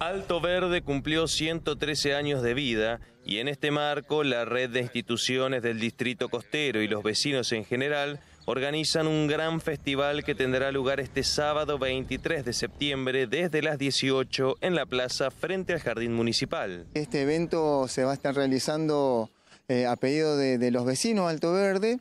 Alto Verde cumplió 113 años de vida y en este marco la red de instituciones del distrito costero y los vecinos en general organizan un gran festival que tendrá lugar este sábado 23 de septiembre desde las 18 en la plaza frente al Jardín Municipal. Este evento se va a estar realizando eh, a pedido de, los vecinos Alto Verde,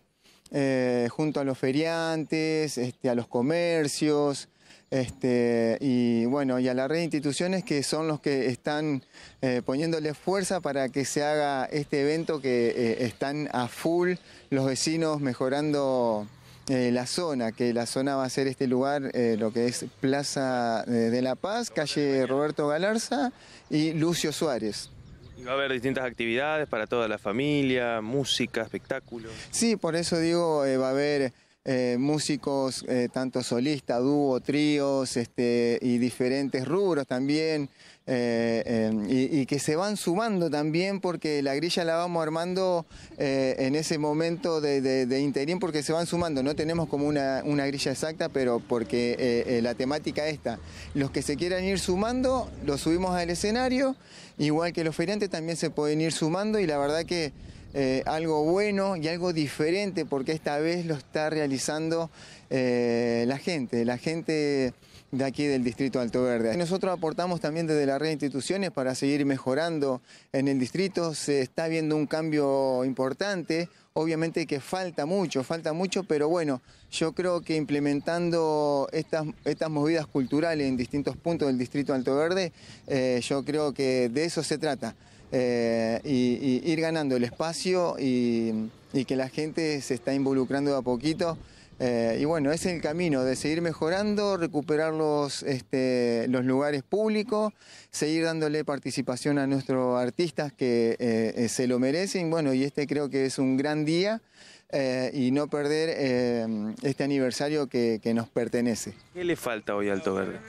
eh, junto a los feriantes, este, a los comercios, este, y bueno, y a las red instituciones que son los que están eh, poniéndole fuerza para que se haga este evento que eh, están a full los vecinos mejorando eh, la zona, que la zona va a ser este lugar, lo que es Plaza de la Paz, calle Roberto Galarza y Lucio Suárez. Y va a haber distintas actividades para toda la familia, música, espectáculos. Sí, por eso digo, va a haber... Eh, músicos, eh, tanto solista, dúo, tríos este, y diferentes rubros también, eh, y, que se van sumando también porque la grilla la vamos armando en ese momento de, de, porque se van sumando, no tenemos como una, una grilla exacta, pero porque la temática está, los que se quieran ir sumando los subimos al escenario, igual que los feriantes también se pueden ir sumando y la verdad que... Eh, algo bueno y algo diferente porque esta vez lo está realizando eh, la gente, la gente de aquí del Distrito Alto Verde. Nosotros aportamos también desde la red de instituciones para seguir mejorando en el distrito. Se está viendo un cambio importante. Obviamente que falta mucho, falta mucho, pero bueno, yo creo que implementando estas, estas movidas culturales en distintos puntos del Distrito Alto Verde, eh, yo creo que de eso se trata. Eh, y, ir ganando el espacio y, que la gente se está involucrando de a poquito. Eh, y bueno, es el camino de seguir mejorando, recuperar los, este, los lugares públicos, seguir dándole participación a nuestros artistas que eh, se lo merecen. Bueno, y este creo que es un gran día. Eh, y no perder eh, este aniversario que, nos pertenece. ¿Qué le falta hoy a Alto Verde?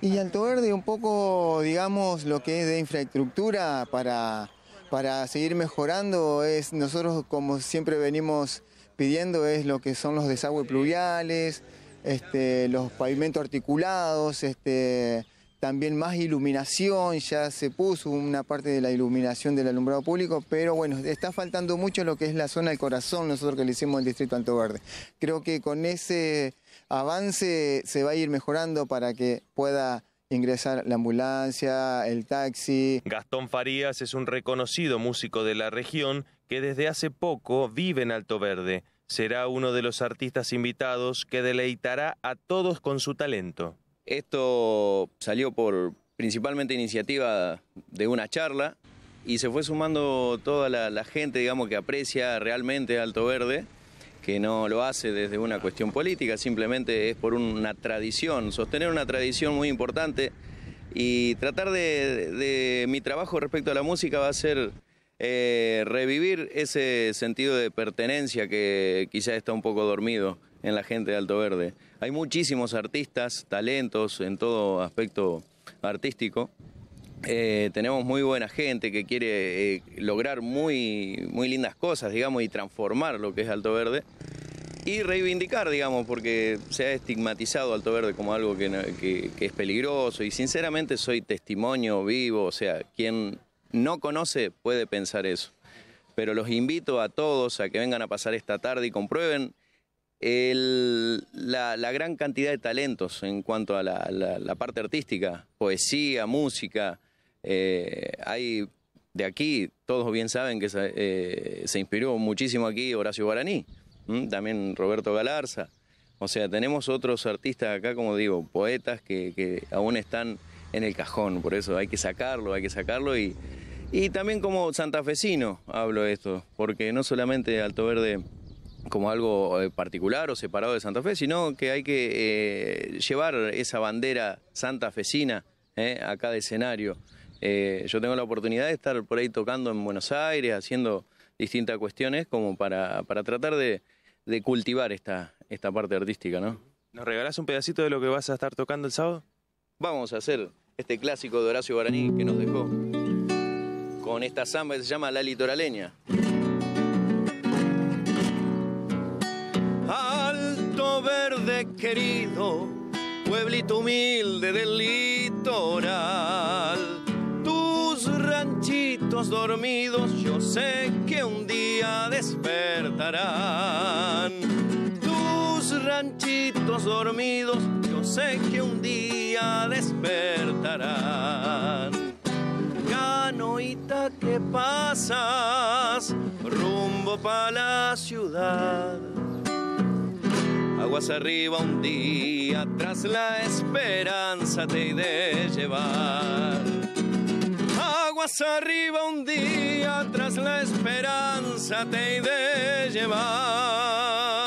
Y Alto Verde un poco, digamos, lo que es de infraestructura para, para seguir mejorando. Es, nosotros, como siempre venimos pidiendo, es lo que son los desagües pluviales, este, los pavimentos articulados, este, también más iluminación, ya se puso una parte de la iluminación del alumbrado público, pero bueno, está faltando mucho lo que es la zona del corazón, nosotros que le hicimos el Distrito Alto Verde. Creo que con ese avance se va a ir mejorando para que pueda ingresar la ambulancia, el taxi. Gastón Farías es un reconocido músico de la región que desde hace poco vive en Alto Verde. Será uno de los artistas invitados que deleitará a todos con su talento. Esto salió por principalmente iniciativa de una charla y se fue sumando toda la, gente, digamos, que aprecia realmente Alto Verde que no lo hace desde una cuestión política, simplemente es por una tradición, sostener una tradición muy importante y tratar de, mi trabajo respecto a la música va a ser eh, revivir ese sentido de pertenencia que quizá está un poco dormido en la gente de Alto Verde. Hay muchísimos artistas, talentos en todo aspecto artístico. Eh, tenemos muy buena gente que quiere eh, lograr muy, muy lindas cosas, digamos, y transformar lo que es Alto Verde. Y reivindicar, digamos, porque se ha estigmatizado Alto Verde como algo que es peligroso. Y sinceramente soy testimonio vivo, o sea, quien no conoce puede pensar eso. Pero los invito a todos a que vengan a pasar esta tarde y comprueben la, gran cantidad de talentos en cuanto a la, parte artística, poesía, música. Eh, hay de aquí, todos bien saben que se, eh, inspiró muchísimo aquí Horacio Baraní, también Roberto Galarza. O sea, tenemos otros artistas acá, como digo, poetas que, aún están en el cajón, por eso hay que sacarlo, hay que sacarlo y, y también como santafesino hablo de esto, porque no solamente Alto Verde como algo eh, particular o separado de Santa Fe, sino que hay que eh, llevar esa bandera santafesina eh, a cada escenario. yo tengo la oportunidad de estar por ahí tocando en Buenos Aires, haciendo distintas cuestiones como para, tratar de, cultivar esta, esta parte artística, ¿no? ¿Nos regalás un pedacito de lo que vas a estar tocando el sábado? Vamos a hacer este clásico de Horacio Guaraní que nos dejó con esta samba que se llama La Litoraleña. querido, pueblito humilde del litoral. Tus ranchitos dormidos yo sé que un día despertarán. Tus ranchitos dormidos yo sé que un día despertarán. Canoita que pasas rumbo para la ciudad aguas arriba un día, tras la esperanza te he de llevar. Aguas arriba un día, tras la esperanza te he de llevar.